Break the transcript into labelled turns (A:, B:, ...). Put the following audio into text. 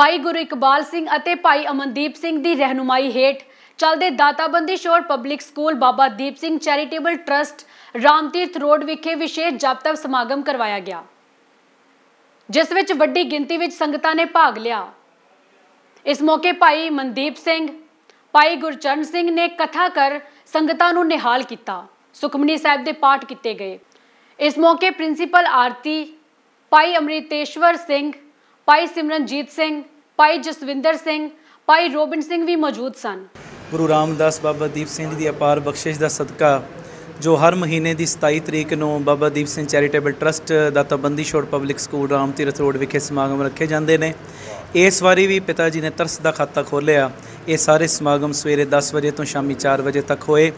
A: ਭਾਈ ਗੁਰੂ ਇਕਬਾਲ ਸਿੰਘ ਅਤੇ ਭਾਈ ਅਮਨਦੀਪ ਸਿੰਘ ਦੀ ਰਹਿਨੁਮਾਈ ਹੇਠ ਚਲਦੇ Databandi Chhor public school Baba Deep Singh charitable trust Ramtirath road ਵਿਖੇ ਵਿਸ਼ੇਸ਼ ਜਪਤਵ ਸਮਾਗਮ ਕਰਵਾਇਆ ਗਿਆ ਜਿਸ ਵਿੱਚ ਵੱਡੀ ਗਿਣਤੀ ਵਿੱਚ ਸੰਗਤਾਂ ਨੇ ਭਾਗ ਲਿਆ ਇਸ ਮੌਕੇ ਭਾਈ ਮਨਦੀਪ ਸਿੰਘ ਭਾਈ ਗੁਰਚਰਨ ਸਿੰਘ ਨੇ ਕਥਾ ਕਰ ਸੰਗਤਾਂ ਨੂੰ ਨਿਹਾਲ ਕੀਤਾ ਸੁਖਮਨੀ ਸਾਹਿਬ ਦੇ ਪਾਠ ਕੀਤੇ ਗਏ ਇਸ ਮੌਕੇ ਪ੍ਰਿੰਸੀਪਲ ਆਰਤੀ ਭਾਈ ਅਮ੍ਰਿਤੇਸ਼ਵਰ ਸਿੰਘ ਭਾਈ ਸਿਮਰਨਜੀਤ ਸਿੰਘ ਭਾਈ ਜਸਵਿੰਦਰ ਸਿੰਘ ਭਾਈ ਰੋਬਿੰਦ ਸਿੰਘ ਵੀ ਮੌਜੂਦ ਸਨ
B: ਗੁਰੂ ਰਾਮਦਾਸ ਬਾਬਾ ਦੀਪ ਸਿੰਘ ਜੀ ਦੀ ਅਪਾਰ ਬਖਸ਼ਿਸ਼ ਦਾ ਸਦਕਾ ਜੋ ਹਰ ਮਹੀਨੇ ਦੀ 27 ਤਰੀਕ ਨੂੰ ਬਾਬਾ ਦੀਪ ਸਿੰਘ ਚੈਰੀਟੇਬਲ ਟਰਸਟ ਦਾ ਤਬੰਦੀ Chhor public school Ramtirath road ਵਿਖੇ ਸਮਾਗਮ ਰੱਖੇ ਜਾਂਦੇ ਨੇ ਇਸ ਵਾਰੀ ਵੀ ਪਿਤਾ ਜੀ ਨੇ ਤਰਸ ਦਾ ਖਾਤਾ ਖੋਲਿਆ ਇਹ ਸਾਰੇ ਸਮਾਗਮ ਸਵੇਰੇ 10 ਵਜੇ ਤੋਂ ਸ਼ਾਮੀ 4 ਵਜੇ ਤੱਕ ਹੋਏ